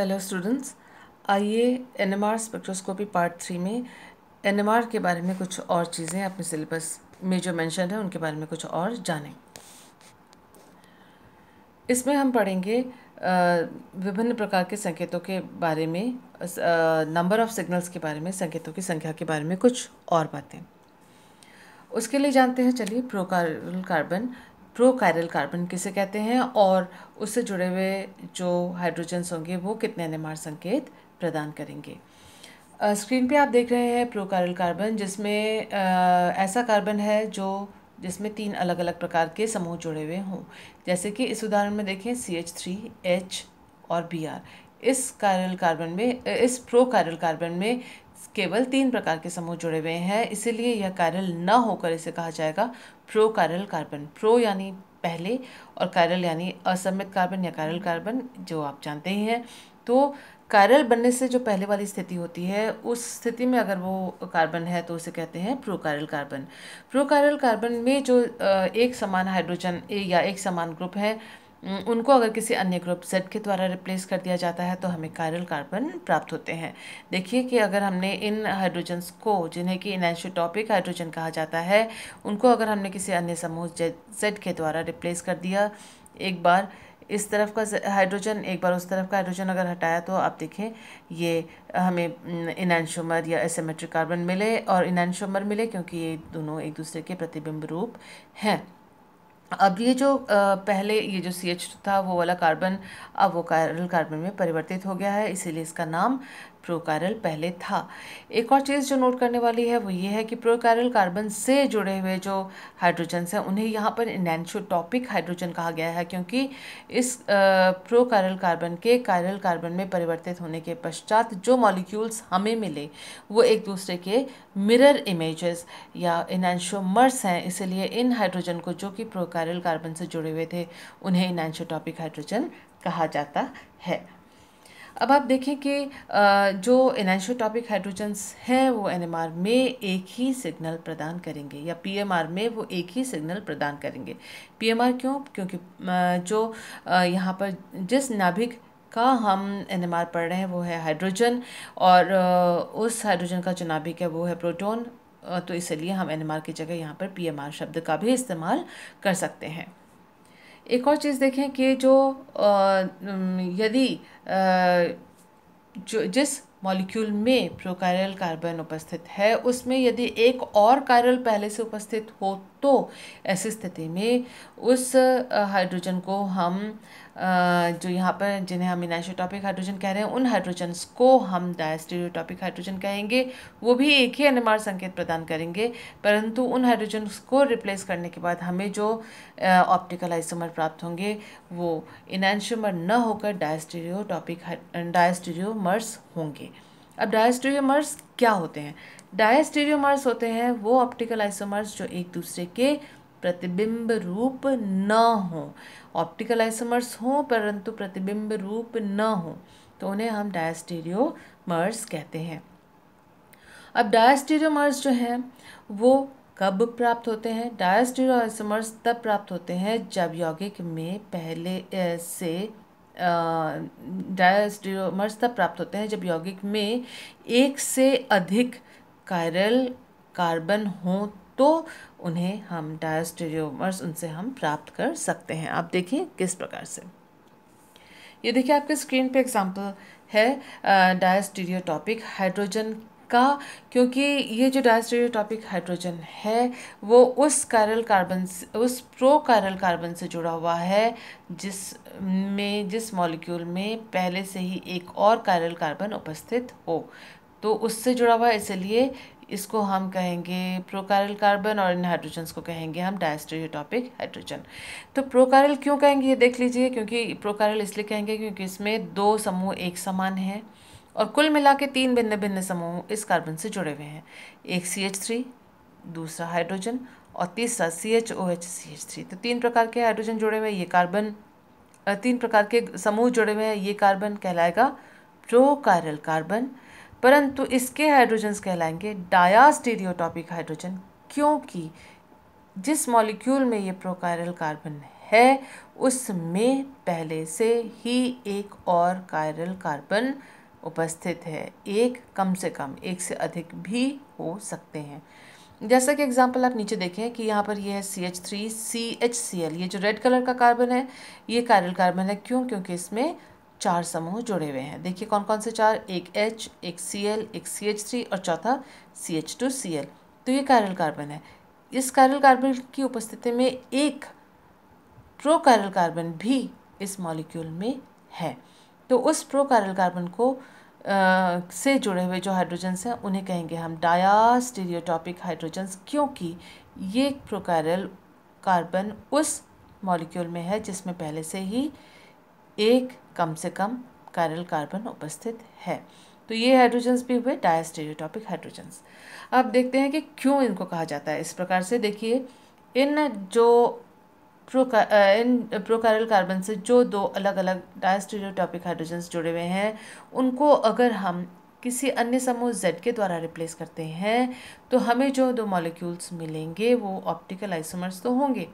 hello students आइए NMR spectroscopy part three में NMR के बारे में कुछ और चीज़ें अपने सिलेबस में जो मेंशन है उनके बारे में कुछ और जानें इसमें हम पढ़ेंगे विभिन्न प्रकार के संकेतों के बारे में नंबर ऑफ सिग्नल्स के बारे में संकेतों की संख्या के बारे में कुछ और बातें उसके लिए जानते हैं चलिए प्रोकार्बन प्रोकायरल कार्बन किसे कहते हैं और उससे जुड़े हुए जो हाइड्रोजन्स होंगे वो कितने एनएमआर संकेत प्रदान करेंगे स्क्रीन पे आप देख रहे हैं प्रोकायरल कार्बन जिसमें ऐसा कार्बन है जो जिसमें तीन अलग अलग प्रकार के समूह जुड़े हुए हों जैसे कि इस उदाहरण में देखें सी एच थ्री एच और बी आर इस कायरल कार्बन में इस प्रो कायरल कार्बन में केवल तीन प्रकार के समूह जुड़े हुए हैं इसीलिए यह कायरल न होकर इसे कहा जाएगा प्रो कायरल कार्बन प्रो यानी पहले और कायरल यानी असमित कार्बन या कायरल कार्बन जो आप जानते ही हैं तो कायरल बनने से जो पहले वाली स्थिति होती है उस स्थिति में अगर वो कार्बन है तो उसे कहते हैं प्रोकायरल कार्बन प्रोकायरल कार्बन में जो एक समान हाइड्रोजन या एक समान ग्रुप है हम्म, उनको अगर किसी अन्य ग्रुप सेट के द्वारा रिप्लेस कर दिया जाता है तो हमें कायरल कार्बन प्राप्त होते हैं देखिए कि अगर हमने इन हाइड्रोजन्स को जिन्हें कि इनैंशोटॉपिक हाइड्रोजन कहा जाता है उनको अगर हमने किसी अन्य समूह जेड के द्वारा रिप्लेस कर दिया एक बार इस तरफ का हाइड्रोजन एक बार उस तरफ का हाइड्रोजन अगर हटाया तो आप देखें ये हमें इनैंशोमर हम्म, या एसेमेट्रिक कार्बन मिले और इनैंशोमर मिले क्योंकि ये दोनों एक दूसरे के प्रतिबिंब रूप हैं अब ये जो पहले ये जो सी एच था वो वाला कार्बन अब वो कायरल कार्बन में परिवर्तित हो गया है इसीलिए इसका नाम प्रोकारल पहले था एक और चीज़ जो नोट करने वाली है वो ये है कि प्रोकारल कार्बन से जुड़े हुए जो हाइड्रोजन्स हैं उन्हें यहाँ पर इनैंशोटॉपिक हाइड्रोजन कहा गया है क्योंकि इस प्रोकारल कार्बन के कायरल कार्बन में परिवर्तित होने के पश्चात जो मॉलिक्यूल्स हमें मिले वो एक दूसरे के मिरर इमेजेस या इनैंशोमर्स हैं इसलिए इन हाइड्रोजन को जो कि प्रोकारल कार्बन से जुड़े हुए थे उन्हें इनैनशोटॉपिक हाइड्रोजन कहा जाता है अब आप देखें कि जो टॉपिक हाइड्रोजन्स हैं वो एन में एक ही सिग्नल प्रदान करेंगे या पी में वो एक ही सिग्नल प्रदान करेंगे पी क्यों क्योंकि जो यहाँ पर जिस नाभिक का हम एन पढ़ रहे हैं वो है हाइड्रोजन और उस हाइड्रोजन का जो नाभिक है वो है प्रोटोन तो इसलिए हम एन की जगह यहाँ पर पी शब्द का भी इस्तेमाल कर सकते हैं एक और चीज़ देखें कि जो यदि जो जिस मॉलिक्यूल में प्रोकार्यल कार्बन उपस्थित है उसमें यदि एक और कायरल पहले से उपस्थित हो तो ऐसी स्थिति में उस हाइड्रोजन को हम जो यहाँ पर जिन्हें हम इनाइशोटॉपिक हाइड्रोजन कह रहे हैं उन हाइड्रोजन्स को हम डायस्टेरियोटॉपिक हाइड्रोजन कहेंगे वो भी एक ही एनएमआर संकेत प्रदान करेंगे परंतु उन हाइड्रोजन्स को रिप्लेस करने के बाद हमें जो ऑप्टिकल आइसोमर प्राप्त होंगे वो इनाइशोमर न होकर डायस्टेरियोटॉपिक डायस्टेरियोमर्स होंगे अब डायस्टेरियोमर्स क्या होते हैं डायस्टेरियोमर्स होते हैं वो ऑप्टिकल आइसोमर्स जो एक दूसरे के प्रतिबिंब रूप न हो ऑप्टिकल आइसोमर्स हों परंतु प्रतिबिंब रूप न हो तो उन्हें हम डायस्टेरियोमर्स कहते हैं अब डायस्टेरियोमर्स जो हैं वो कब प्राप्त होते हैं आइसोमर्स तब प्राप्त होते हैं जब यौगिक में पहले से डायस्टेरियोमर्स तब प्राप्त होते हैं जब यौगिक में एक से अधिक कायरल कार्बन हो तो उन्हें हम डायस्टेरियोमर्स उनसे हम प्राप्त कर सकते हैं आप देखिए किस प्रकार से ये देखिए आपके स्क्रीन पे एग्जांपल है डायस्टीरियोटॉपिक हाइड्रोजन का क्योंकि ये जो डायस्टीरियोटॉपिक हाइड्रोजन है वो उस कायरल कार्बन से उस प्रो कायरल कार्बन से जुड़ा हुआ है जिस में जिस मॉलिक्यूल में पहले से ही एक और कायरल कार्बन उपस्थित हो तो उससे जुड़ा हुआ इसलिए इसको हम कहेंगे प्रोकारल कार्बन और इन हाइड्रोजन्स को कहेंगे हम डायस्टेरियोटॉपिक हाइड्रोजन तो प्रोकारल क्यों कहेंगे ये देख लीजिए क्योंकि प्रोकारल इसलिए कहेंगे क्योंकि इसमें दो समूह एक समान है और कुल मिला के तीन भिन्न भिन्न समूह इस कार्बन से जुड़े हुए हैं एक सी एच थ्री दूसरा हाइड्रोजन और तीसरा C H O H C H three तो तीन प्रकार के हाइड्रोजन जुड़े हुए ये कार्बन तीन प्रकार के समूह जुड़े हुए हैं ये कार्बन कहलाएगा प्रोकारल कार्बन परंतु इसके हाइड्रोजन्स कहलाएंगे डायास्टीरियोटॉपिक हाइड्रोजन क्योंकि जिस मॉलिक्यूल में ये प्रोकायरल कार्बन है उसमें पहले से ही एक और कायरल कार्बन उपस्थित है एक कम से कम एक से अधिक भी हो सकते हैं जैसा कि एग्जांपल आप नीचे देखें कि यहाँ पर ये है C H three C H C L ये जो रेड कलर का कार्बन है ये कायरल कार्बन है क्यों क्योंकि इसमें चार समूह जुड़े हुए हैं देखिए कौन कौन से चार एक एच एक सी एल एक सी एच थ्री और चौथा C H two C L तो ये कायरल कार्बन है इस कायरल कार्बन की उपस्थिति में एक प्रोकायरल कार्बन भी इस मॉलिक्यूल में है तो उस प्रोकायरल कार्बन को आ, से जुड़े हुए जो हाइड्रोजन्स हैं उन्हें कहेंगे हम डायास्टीरियोटॉपिक हाइड्रोजन्स क्योंकि ये प्रोकायरल कार्बन उस मॉलिक्यूल में है जिसमें पहले से ही एक कम से कम कायरल कार्बन उपस्थित है तो ये हाइड्रोजन्स भी हुए डायस्टेरियोटॉपिक हाइड्रोजन्स अब देखते हैं कि क्यों इनको कहा जाता है इस प्रकार से देखिए इन जो प्रोका इन प्रोकारल कार्बन से जो दो अलग अलग डायस्टेरियोटॉपिक हाइड्रोजन्स जुड़े हुए हैं उनको अगर हम किसी अन्य समूह Z के द्वारा रिप्लेस करते हैं तो हमें जो दो मॉलिक्यूल्स मिलेंगे वो ऑप्टिकल आइसोमर्स तो होंगे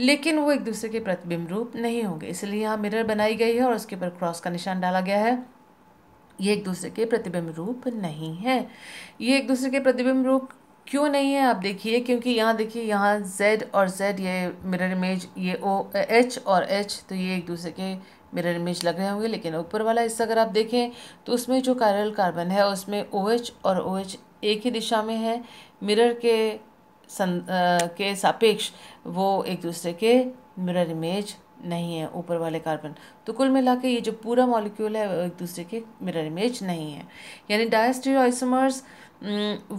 लेकिन वो एक दूसरे के प्रतिबिंब रूप नहीं होंगे इसलिए यहाँ मिरर बनाई गई है और उसके ऊपर क्रॉस का निशान डाला गया है ये एक दूसरे के प्रतिबिंब रूप नहीं है ये एक दूसरे के प्रतिबिंब रूप क्यों नहीं है आप देखिए क्योंकि यहाँ देखिए यहाँ Z और Z ये मिरर इमेज ये ओ एच और एच तो ये एक दूसरे के मिरर इमेज लग रहे होंगे लेकिन ऊपर वाला हिस्सा अगर आप देखें तो उसमें जो कायरल कार्बन है उसमें ओ OH एच और ओ OH एच एक ही दिशा में है मिरर के सन आ, के सापेक्ष वो एक दूसरे के मिरर इमेज नहीं है ऊपर वाले कार्बन तो कुल मिला के ये जो पूरा मॉलिक्यूल है वो एक दूसरे के मिरर इमेज नहीं है यानी डायस्टीरियो आइसोमर्स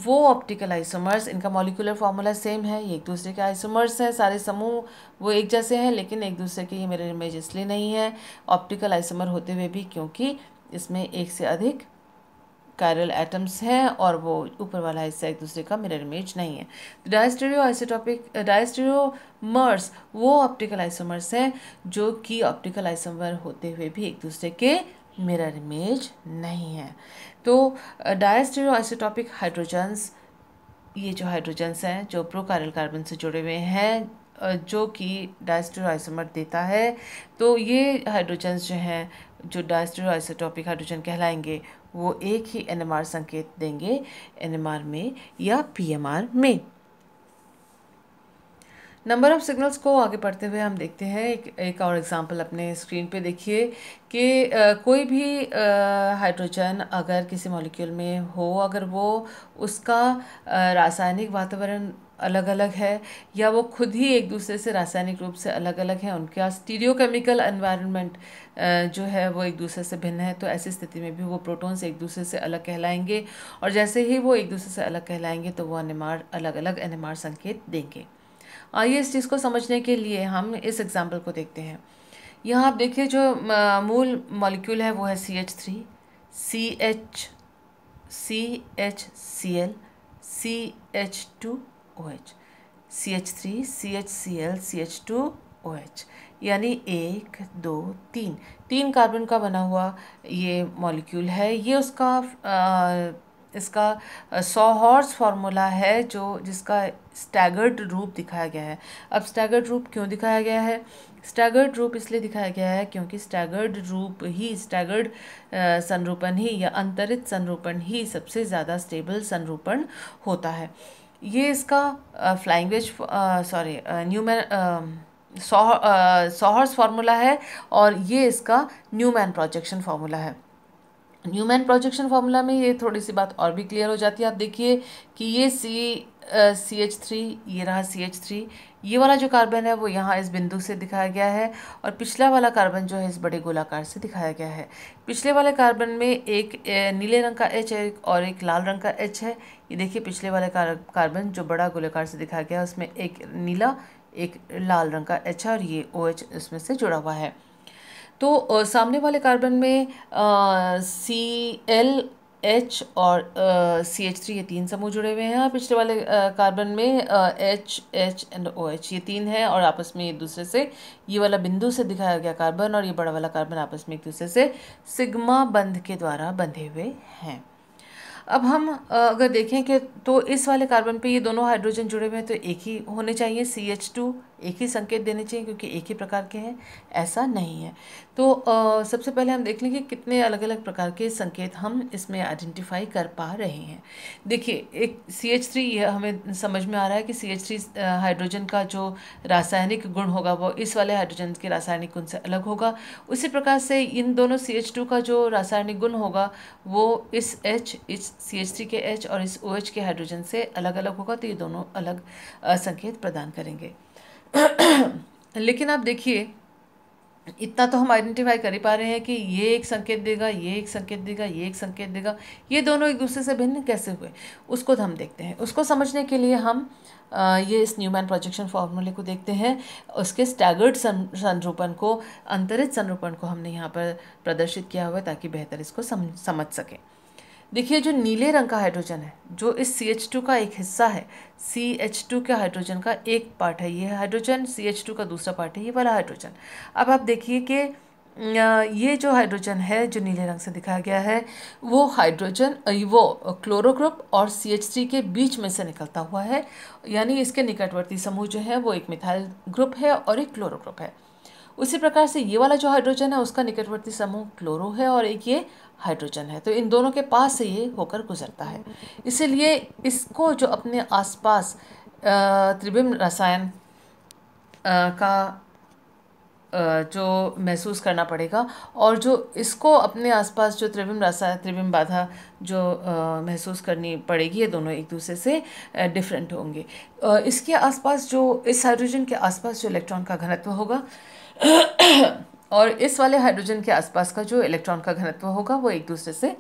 वो ऑप्टिकल आइसोमर्स इनका मॉलिक्यूलर फार्मूला सेम है ये एक दूसरे के आइसोमर्स हैं सारे समूह वो एक जैसे हैं लेकिन एक दूसरे के ये मिरर इमेज इसलिए नहीं है ऑप्टिकल आइसोमर होते हुए भी क्योंकि इसमें एक से अधिक कायरल एटम्स हैं और वो ऊपर वाला हिस्सा एक दूसरे का मिरर इमेज नहीं है डायस्टेरियो आइसोटॉपिक डायस्टेरियो मर्स वो ऑप्टिकल आइसोमर्स हैं जो कि ऑप्टिकल आइसोमर होते हुए भी एक दूसरे के मिरर इमेज नहीं है तो डायस्टेरियो आइसोटॉपिक हाइड्रोजन्स ये जो हाइड्रोजन्स हैं जो प्रोकारल कार्बन से जुड़े हुए हैं जो कि डायस्टेरियो आइसोमर देता है तो ये हाइड्रोजन्स जो हैं जो डायस्टेरियो आइसोटॉपिक हाइड्रोजन कहलाएंगे वो एक ही एन संकेत देंगे एन में या पी में नंबर ऑफ सिग्नल्स को आगे पढ़ते हुए हम देखते हैं एक, एक और एग्जांपल अपने स्क्रीन पे देखिए कि कोई भी हाइड्रोजन अगर किसी मॉलिक्यूल में हो अगर वो उसका रासायनिक वातावरण अलग अलग है या वो खुद ही एक दूसरे से रासायनिक रूप से अलग अलग है उनका स्टीरियोकेमिकल एनवायरनमेंट जो है वो एक दूसरे से भिन्न है तो ऐसी स्थिति में भी वो प्रोटॉन्स एक दूसरे से अलग कहलाएंगे और जैसे ही वो एक दूसरे से अलग कहलाएंगे तो वो अनिमार अलग अलग अनिमार संकेत देंगे आइए इस चीज़ को समझने के लिए हम इस एग्ज़ाम्पल को देखते हैं यहाँ आप देखिए जो मूल मॉलिक्यूल है वो है C H three C H C H C L C H two H H H C C C three L C H two O H यानी एक दो तीन तीन कार्बन का बना हुआ ये मॉलिक्यूल है ये उसका आ, इसका सौ हॉर्स फार्मूला है जो जिसका स्टैगर्ड रूप दिखाया गया है अब स्टैगर्ड रूप क्यों दिखाया गया है स्टैगर्ड रूप इसलिए दिखाया गया है क्योंकि स्टैगर्ड रूप ही स्टैगर्ड संरूपण ही या अंतरित संरूपण ही सबसे ज़्यादा स्टेबल संरूपण होता है ये इसका flying wedge sorry Newman sawhorse formula है और ये इसका न्यूमैन प्रोजेक्शन फार्मूला है न्यूमैन प्रोजेक्शन फार्मूला में ये थोड़ी सी बात और भी क्लियर हो जाती है आप देखिए कि ये सी सी एच थ्री ये रहा सी एच थ्री ये वाला जो कार्बन है वो यहाँ इस बिंदु से दिखाया गया है और पिछला वाला कार्बन जो है इस बड़े गोलाकार से दिखाया गया है पिछले वाले कार्बन में एक नीले रंग का एच है और एक लाल रंग का एच है ये देखिए पिछले वाले कार्बन जो बड़ा गोलाकार से दिखाया गया है उसमें एक नीला एक लाल रंग का एच है और ये ओ OH एच इसमें से जुड़ा हुआ है तो आ, सामने वाले कार्बन में सी एल एच और सी एच थ्री ये तीन समूह जुड़े हुए हैं पिछले वाले कार्बन में H H and O H ये तीन हैं और आपस में एक दूसरे से ये वाला बिंदु से दिखाया गया कार्बन और ये बड़ा वाला कार्बन आपस में एक दूसरे से सिग्मा बंध के द्वारा बंधे हुए हैं अब हम अगर देखें कि तो इस वाले कार्बन पे ये दोनों हाइड्रोजन जुड़े हुए हैं तो एक ही होने चाहिए सी एच टू एक ही संकेत देने चाहिए क्योंकि एक ही प्रकार के हैं ऐसा नहीं है तो आ, सबसे पहले हम देख लेंगे कि कितने अलग अलग प्रकार के संकेत हम इसमें आइडेंटिफाई कर पा रहे हैं देखिए एक सी एच थ्री यह हमें समझ में आ रहा है कि सी एच थ्री हाइड्रोजन का जो रासायनिक गुण होगा वो इस वाले हाइड्रोजन के रासायनिक गुण से अलग होगा उसी प्रकार से इन दोनों सी एच टू का जो रासायनिक गुण होगा वो इस एच इस सी एच थ्री के एच और इस ओ OH एच के हाइड्रोजन से अलग अलग होगा तो ये दोनों अलग संकेत प्रदान करेंगे लेकिन आप देखिए इतना तो हम आइडेंटिफाई कर ही पा रहे हैं कि ये एक संकेत देगा ये एक संकेत देगा ये एक संकेत देगा ये दोनों एक दूसरे से भिन्न कैसे हुए उसको तो हम देखते हैं उसको समझने के लिए हम ये इस न्यूमैन प्रोजेक्शन फॉर्मूले को देखते हैं उसके स्टैगर्ड संरूपण को अंतरित संरूपण को हमने यहाँ पर प्रदर्शित किया हुआ है ताकि बेहतर इसको सम, समझ सकें देखिए जो नीले रंग का हाइड्रोजन है जो इस सी एच टू का एक हिस्सा है सी एच टू के हाइड्रोजन का एक पार्ट है ये हाइड्रोजन सी एच टू का दूसरा पार्ट है ये वाला हाइड्रोजन अब आप देखिए कि ये जो हाइड्रोजन है जो नीले रंग से दिखाया गया है वो हाइड्रोजन वो क्लोरोग्रुप और सी एच थ्री के बीच में से निकलता हुआ है यानी इसके निकटवर्ती समूह जो है वो एक मिथाइल ग्रुप है और एक क्लोरो ग्रुप है उसी प्रकार से ये वाला जो हाइड्रोजन है उसका निकटवर्ती समूह क्लोरो है और एक ये हाइड्रोजन है तो इन दोनों के पास से ये होकर गुजरता है इसीलिए इसको जो अपने आसपास त्रिबिम रसायन का जो महसूस करना पड़ेगा और जो इसको अपने आसपास जो त्रिविम रसायन त्रिविम बाधा जो महसूस करनी पड़ेगी ये दोनों एक दूसरे से डिफरेंट होंगे इसके आसपास जो इस हाइड्रोजन के आसपास जो इलेक्ट्रॉन का घनत्व होगा और इस वाले हाइड्रोजन के आसपास का जो इलेक्ट्रॉन का घनत्व होगा वो एक दूसरे से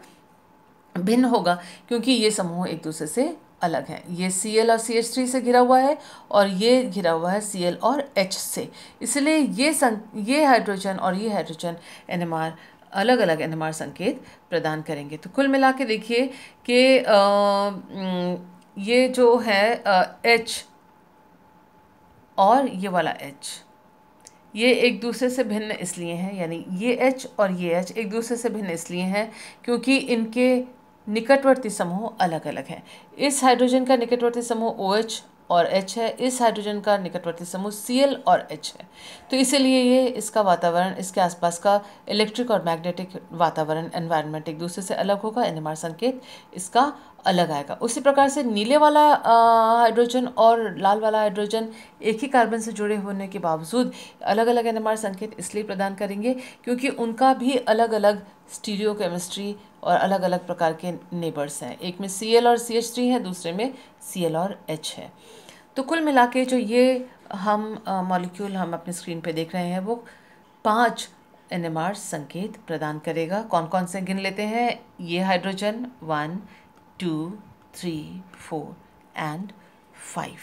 भिन्न होगा क्योंकि ये समूह एक दूसरे से अलग है ये सी एल और सी एच थ्री से घिरा हुआ है और ये घिरा हुआ है सी एल और एच से इसलिए ये सं ये हाइड्रोजन और ये हाइड्रोजन एन एम आर अलग अलग एन एम आर संकेत प्रदान करेंगे तो कुल मिला के देखिए कि ये जो है एच और ये वाला एच ये एक दूसरे से भिन्न इसलिए हैं यानी ये एच और ये एच एक दूसरे से भिन्न इसलिए हैं क्योंकि इनके निकटवर्ती समूह अलग अलग हैं इस हाइड्रोजन का निकटवर्ती समूह ओ OH और H है इस हाइड्रोजन का निकटवर्ती समूह Cl और H है तो इसीलिए ये इसका वातावरण इसके आसपास का इलेक्ट्रिक और मैग्नेटिक वातावरण एनवायरनमेंट एक दूसरे से अलग होगा एन संकेत इसका अलग आएगा उसी प्रकार से नीले वाला हाइड्रोजन और लाल वाला हाइड्रोजन एक ही कार्बन से जुड़े होने के बावजूद अलग अलग एन संकेत इसलिए प्रदान करेंगे क्योंकि उनका भी अलग अलग स्टीरियो केमिस्ट्री और अलग अलग प्रकार के नेबर्स हैं एक में सी और सी है दूसरे में सी और एच है तो कुल मिला के जो ये हम मॉलिक्यूल हम अपने स्क्रीन पे देख रहे हैं वो पांच एन संकेत प्रदान करेगा कौन कौन से गिन लेते हैं ये hydrogen one two three four and five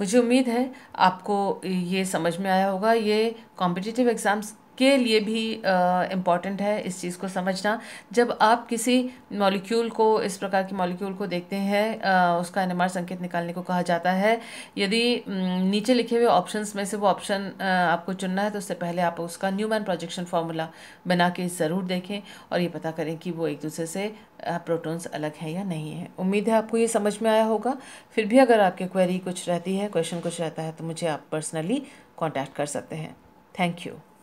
मुझे उम्मीद है आपको ये समझ में आया होगा ये कॉम्पिटिटिव एग्ज़ाम्स के लिए भी इम्पॉर्टेंट है इस चीज़ को समझना जब आप किसी मॉलिक्यूल को इस प्रकार के मॉलिक्यूल को देखते हैं उसका एन संकेत निकालने को कहा जाता है यदि नीचे लिखे हुए ऑप्शंस में से वो ऑप्शन आपको चुनना है तो उससे पहले आप उसका न्यूमैन प्रोजेक्शन फार्मूला बना के ज़रूर देखें और ये पता करें कि वो एक दूसरे से प्रोटोन्स अलग हैं या नहीं है उम्मीद है आपको ये समझ में आया होगा फिर भी अगर आपके क्वेरी कुछ रहती है क्वेश्चन कुछ रहता है तो मुझे आप पर्सनली कॉन्टैक्ट कर सकते हैं थैंक यू